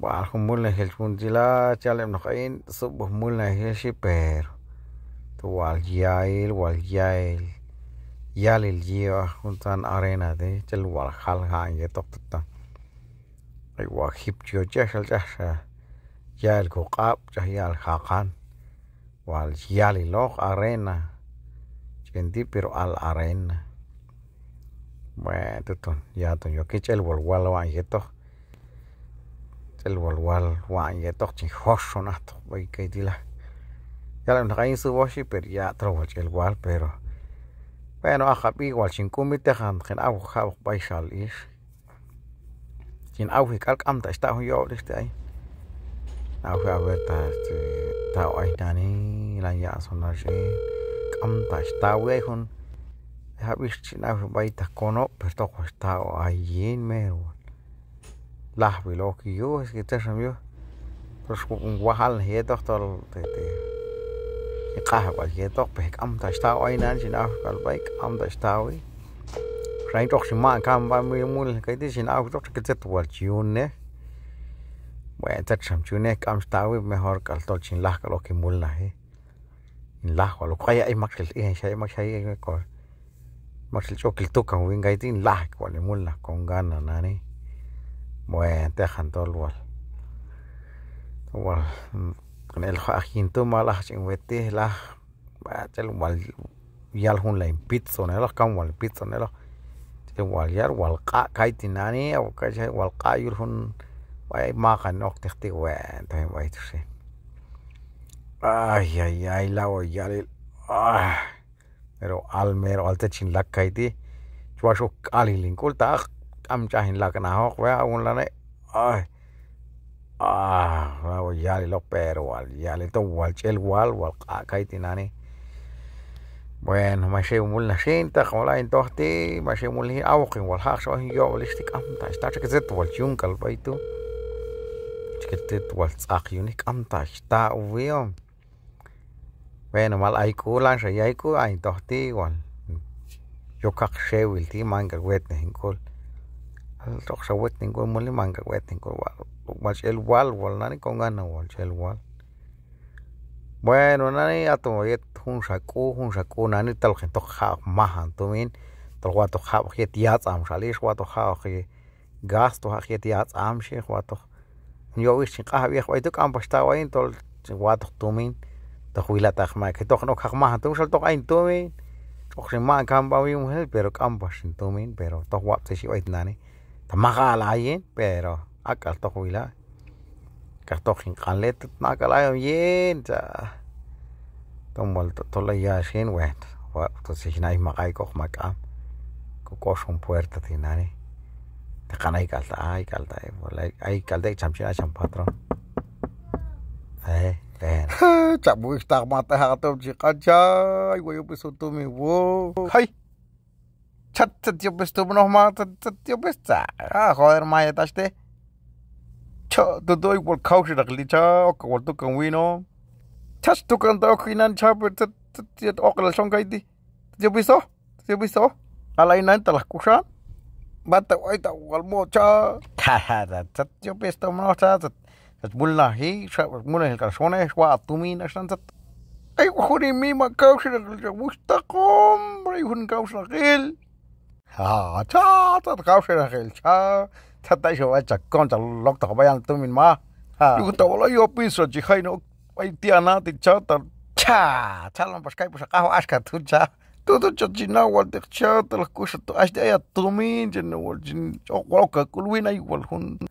Buah, mula hel chundila chale mnokain subuh mula hel shiper. Tu wal yail wal yail. Yal el yio juntan arena de chal wal hal han ye tok tata. Ay wa hip chio chashal chasha. Yail ko qab chah yal hakan. Wal yal ilok arena. pero al arena. Bueno, ya ton yo el wa yeto. El walwal wa yeto chi nato, Ya su washi pero ya el pero bueno, a igual chin te han gen a bai shal is. Chin está yo está ta este, la ya sonar. k'amta xtawi jun jab'ix chinawi baita kono per toko xtawi ayin mero lahwi lo ki yu es que tesham yu pero xkun wajal yetok tol te te iqahwal yetok pe k'amta xtawi aynan chinawi kalbay k'amta xtawi xain tok ximaan kam ba mi mul kayti chinawi tok kitzetwal chiyunne bueno tesham chiyunne k'am xtawi mejor kaltol chinlahka lo ki mulna eh la ko lo khaya ai mak sil e shai mak shai e ko mak cho chok kiltu ka wing gai tin la ko le mul la ko nga na na ni mo e te khan to lo wal kan el kha khin to ma la ching we te la ba chal wal yal hun la pizza so ne la kam wal pizza so ne la te wal yar wal qa kai tin na ni o ka chai wal qa yul hun wai ma khan ok te te wa ta wai tu Ay, ay, ay, la voy a Ay. Pero al mero alta chin la kaiti. Chuasho kali linkul ta am chahin la kana ho a un la ne. Ay. Ah, la Oyale lo pero al yale to wal chel wal wal caite nani. Bueno, un como la gente la شيء مول نشين un إن تحتي ما شيء مول هي أوقين والحاق شو هي يو ليش تك أم تاش تاش كزت والجون كالبيتو كزت والساق يونيك أم تاش تا ويوم Bueno, mal ahí culan, rey ya ahí culan, ahí tohti igual. Yo cacé, el tío manga, güey, tengo. El rojo, güey, tengo, mole manga, güey, tengo. Wal, el wal, wal, nani con gana, wal, el wal. Bueno, nani, a ya tu moyet, un sacú, un sacú, nani, tal gente, jao, majan, tú min, tal guato jao, jet yats, am, salís, guato jao, jet gasto, jet yats, am, jet guato. Yo, viste, jao, viejo, ahí tú campo estaba ahí, tal guato, tú min. ta takma ta khma ke tok no khma tu shal tok ain tu min kam pero kam ba pero tok wap se shi wait nani ta ma pero akal tok juila ka tok hin qalet na kala ta tombol tola ya sin wet wa to se nai ai ma kai ko khma kam ko puerta ti nani ta kanai ta ai kalta ai kalta cham cham patron eh then? Cakap buih tak mata harta macam kaca. Gua yang besok tu mi. Hai. Cat cat yang besok tu menoh ma. Cat cat yang besok. Ah, kau yang maya tak sete. Cak tu tu ibu kau sih nak lihat. Ok, kau tu kau wino. Cak tu kau tahu kau inan cak ber cat cat yang ok lah song kau itu. Yang besok, oh. yang besok. Oh. Alah inan telah kusan. Bantu kau itu kalau mau cak. Hahaha, cat yang besok tu menoh cak. Es bulna hi, mula hil kar sone swa atumi nasan sat. Ay kuni mi ma kau sila kerja musta kom, bayi kun kau sila kil. Ha, cha, cha kau sila kil, cha. Cha tay swa cha kon cha lok tak bayan atumi ma. Ha. ha. Yuk tau la yo pin sa jihai no, bayi tiana ti cha ta. Cha, cha lom pas kai pas kau askat tu cha. todo wal de las cosas igual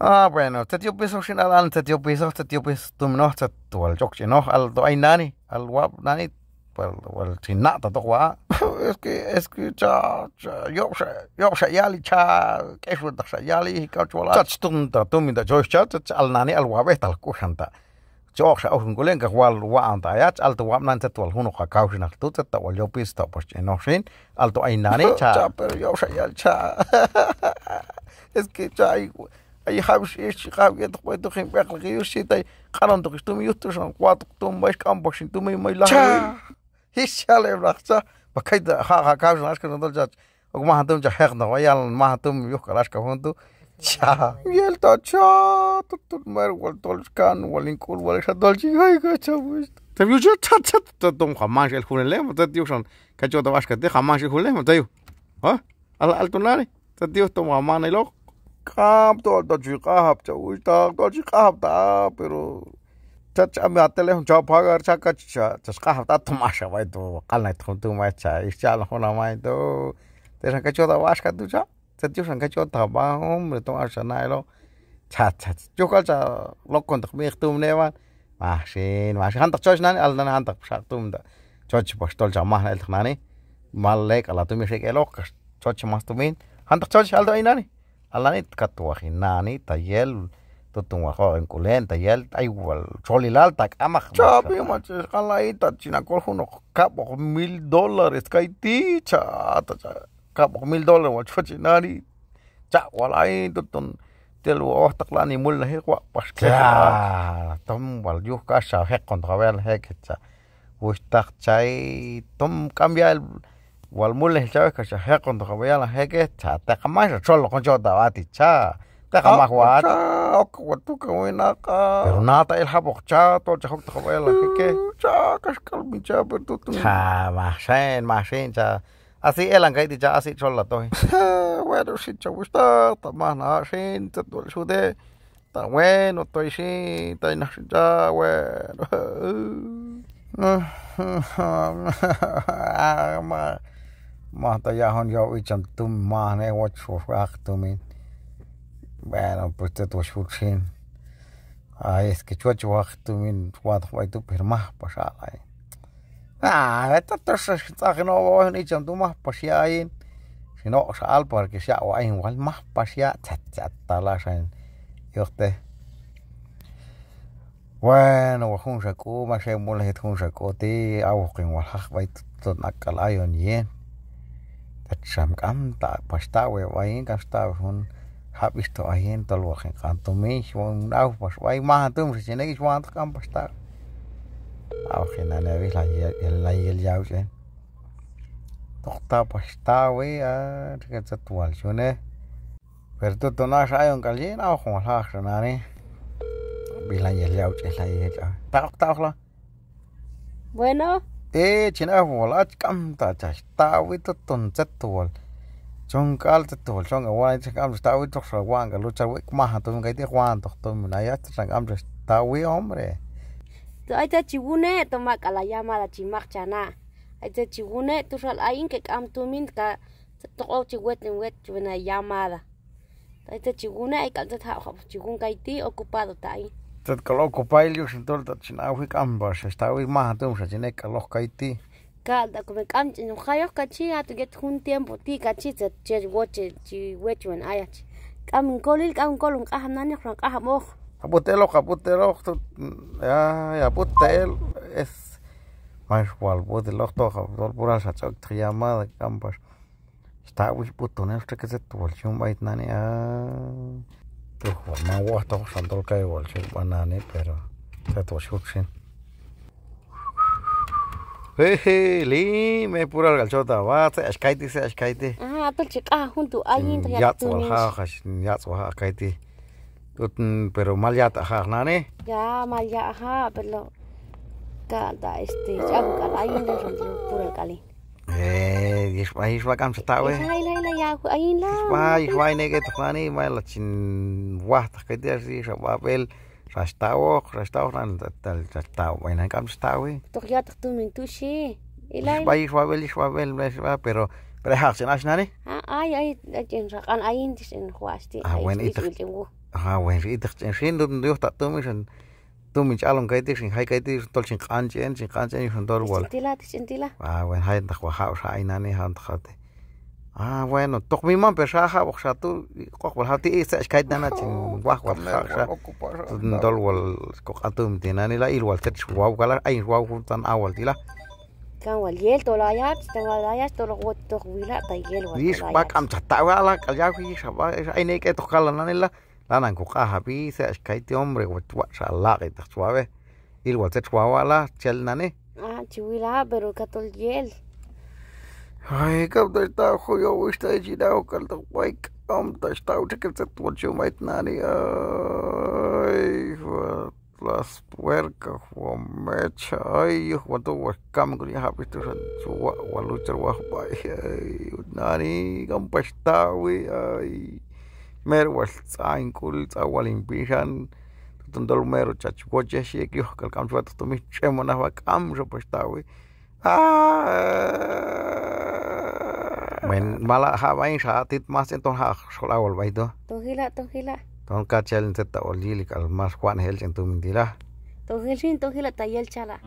ah bueno este tío piso pues, sin alan este tío pues, este tu pues, este, al chino al do nani al nani pues el chinata es que es que cha yo sé yo cha yali cha que es yali y yo al nani al chooxa awin kulenka wal wa antayach alto wamnante tual huno ka kausin alto tata wal yo pista pues enoxin alto ainane cha cha pero yo xa ya cha es que cha ay ay habs es hab ya tuwe tu him bakla que yo sita qanon tu kstum yustu son cuatro tum mais kamboxin tum mai la hichale raxa bakaida ha ha kausin askan dol jach og mahantum ja hegna wayal mahantum yukalash ka hontu Ya. Y el tachato, tolcan, walincul, walexa, dolci, ay, cachabuz. Te viu jo tachat, tothom jamás el junelem, te diu son, cacho te vas que te jamás el junelem, te diu. Ha? Al al tunare, te diu tom amana ilo. Cap to al dolci cap, chabuz, ta dolci cap ta, pero चच अब आते ले हम जॉब भाग अच्छा कच चसका हफ्ता तमाशा भाई तो कल नहीं तुम तुम अच्छा इस चाल होना भाई तो तेरा कचो तो वाश कर तू जा Sa tiyo sang kacho taba hong mre tong asa nai lo. Cha cha cha. Jo ka cha lokon tak mek tum ne wan. Mah shin mah shin. Han tak cho shin nani al nani han tak psa tum da. Cho chi pa shtol jamah nai tak nani. Mal lek ala tumi shik elok ka cho chi mas tumin. Han tak cho shi al doi nani. Al nani tka tuwa hi nani ta yel. Tutung wa ho en kulen ta yel. Ay wal choli lal tak amak. Cha pi ma chi shkala ita. China kol hunok kapok mil dolares kaiti cha ta cha kapok mil dollar wa chochi nari cha walai tutun tel wa oh takla ni mul nahi kwa paske tom wal yuh ka sha hek kon travel lah, hek cha wish tak chai tom cambia el wal mul nahi cha ka sha hek kon travel lah, hek cha ta kama sha lah, chol kon chota wa ti cha ta kama wa cha ok wa tu ka wina ka pero na ta el habok cha to cha hok travel hek cha ka skal mi cha per tutun cha ma sen ma sen cha Así el angay dicha así chol la ¿eh? Bueno, si te gusta, ta más nada, si te duele su de, bueno, estoy si, tan ya, bueno. Ma, ma ya hon yo ichan tum ne ¿eh? wat ah, Bueno, pues te tu Ay, es que chuachu ah, rak tumin, wat huay tu pirmah pasala, ¿eh? Ah, esta es la cosa que no voy a ni chantú más pasear ahí. Si no, o sea, al par que sea, o hay igual más pasear, chachata la san. Y usted. Bueno, ah, o un saco, más hay mole, es un saco, te hago que igual hago y todo en la calayo ni en. Tacham canta, pasta, wey, wey, en casta, un. Ha visto ahí en todo lo que canto, mi hijo, un agua, pues, wey, más, tú, si tienes que ir, wey, أخينا أنا بيلا يلا يلجاو شين تخطى بشتاوي تكتز طوال شونه برتو تناش أيون قليل أو خمال هاخر ناني بيلا يلجاو شين لا يلجاو تاقتا أخلا Bueno. Eh, china volat cam ta cha ta wi to ton chat tol. Chong kal ta tol chong wa cha cam ta wi to sa wang ka lu cha wi ma ha to ngai te wan to to na ya cha cam ta wi hombre. aita chibune to makala yama la chimak chana aita chibune to sal ayin ke kam tu min ka to o chi wet en wet chuna yama la aita chibune ay kan ta ha chibun kai ti ocupado ta ayin tat kal ocupai lyo sentol ta chna wi kam ba sha sta wi ma tu sha chine ka lo kai ti ka da ko men kam chin khayo ka chi ya to get hun tiempo ti ka chi che che wo che chi wet chuna ayach kam kolil kam kolun ka hanani khra ka mo ya, ya, αποτέλ, es más cual, αποτέλοχ, toja, por allá, pura sachac, de campas. Está puto, no putonel, que se tuvo, tuvolche un nani, ah. Pues forma guasta, santo el que volche un banani, pero se tuvo, un Hey, Jeje, lime, pura el galchota, va, se ascaite, se ascaite. Ah, tú chica, junto, ahí entra ya. tu, Ya, tu, ja, ja, ya, tu, ja, ascaite. Tutun pero malya tak hak na ni? Ya malya ha belo kata isti jam ya kalain dan sampai pura kali. Eh, ispa ispa kam setahu. Ispa ispa ispa ya aku ain lah. Ispa ispa ini kita kan ni malah cin wah tak kita sih sebab bel rastawo rastawo kan tetel rastawo ini kam setahu. Tuk ya, ya tuk ya eh. tu mintu sih. Ispa ispa bel ispa bel ispa pero pero hak sih nasi nani? Ah ay ay, jenis kan ain sih yang kuasti. Ah, when itu. ha wen ri de chen shin do do ta to mi shan to mi chalon kai de shin hai kai de tol chin kan chen chin kan chen shan dor wal tila chin tila ha wen hai ta wa ha sha ina ne han ta te ah bueno toch mi man pesha ha wa sha tu qoq wal ha ti is ash kai dana chin wa wa ha sha dol wal qoq atum tinani la il wal tach wa wala ay wa tan awal tila كان واليل طلع يات طلع يات طلع وتغويلا طيل ولا ليش باك أم تتعوى على كل جاكي شباب عينيك تخلنا نلا la nan ko kaha bi se kai ti hombre wa twa sha la ke ta twa be il wa te twa wa la chel na ne ah chi wi la pero ka tol yel ay ka ta ta ho yo wi sta ji da o kal ta wa ik am ta sta u chek te twa chu mai na ni ay wa la puerca ho mecha ay yo wa to wa kam ko ya ha bi tu sha chu wa wa lu cher wa ba ay na ni kam pa sta wi ay mero waltzain kultzahualin pixan tutondol mero chachicoche xiec yohcal cam xoa totomi chemo nahua cam xopoxtahui Men mala ha vain sha tit mas en ton ha shola ol vaido. To hila to hila. Ton ka chel en zeta ol yilik al mas juan hel chen tu mindila. To hil shin to hila ta yel chala.